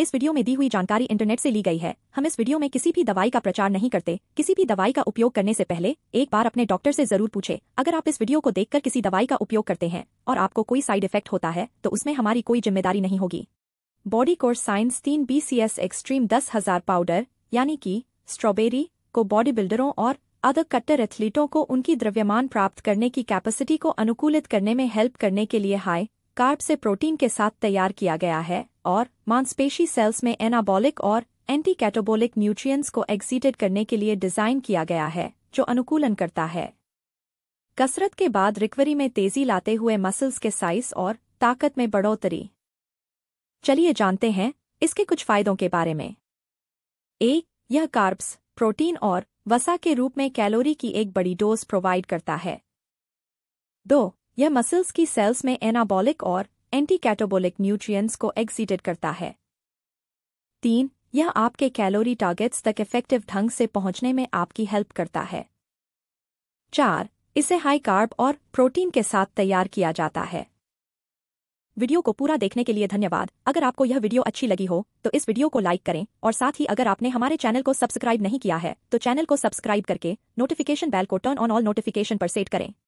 इस वीडियो में दी हुई जानकारी इंटरनेट से ली गई है हम इस वीडियो में किसी भी दवाई का प्रचार नहीं करते किसी भी दवाई का उपयोग करने से पहले एक बार अपने डॉक्टर से जरूर पूछे अगर आप इस वीडियो को देखकर किसी दवाई का उपयोग करते हैं और आपको कोई साइड इफेक्ट होता है तो उसमें हमारी कोई जिम्मेदारी नहीं होगी बॉडी कोर्स साइंस तीन बी सी एस एक्सट्रीम दस हजार पाउडर यानी की स्ट्रॉबेरी को बॉडी बिल्डरों और अदर कट्टर एथलीटों को उनकी द्रव्यमान प्राप्त करने की कैपेसिटी को अनुकूलित करने में हेल्प करने के लिए हाई कार्ब से प्रोटीन के साथ तैयार किया गया है और मांसपेशी सेल्स में एनाबॉलिक और एंटी कैटोबोलिक न्यूट्रिएंट्स को एक्सीटेड करने के लिए डिज़ाइन किया गया है जो अनुकूलन करता है कसरत के बाद रिकवरी में तेजी लाते हुए मसल्स के साइज और ताकत में बढ़ोतरी चलिए जानते हैं इसके कुछ फायदों के बारे में ए यह कार्ब्स प्रोटीन और वसा के रूप में कैलोरी की एक बड़ी डोज प्रोवाइड करता है दो यह मसल्स की सेल्स में एनाबॉलिक और एंटी कैटोबोलिक न्यूट्रिएंट्स को एग्जीटेड करता है तीन यह आपके कैलोरी टारगेट्स तक इफेक्टिव ढंग से पहुंचने में आपकी हेल्प करता है चार इसे हाई कार्ब और प्रोटीन के साथ तैयार किया जाता है वीडियो को पूरा देखने के लिए धन्यवाद अगर आपको यह वीडियो अच्छी लगी हो तो इस वीडियो को लाइक करें और साथ ही अगर आपने हमारे चैनल को सब्सक्राइब नहीं किया है तो चैनल को सब्सक्राइब करके नोटिफिकेशन बेल को टर्न ऑन ऑल नोटिफिकेशन पर सेट करें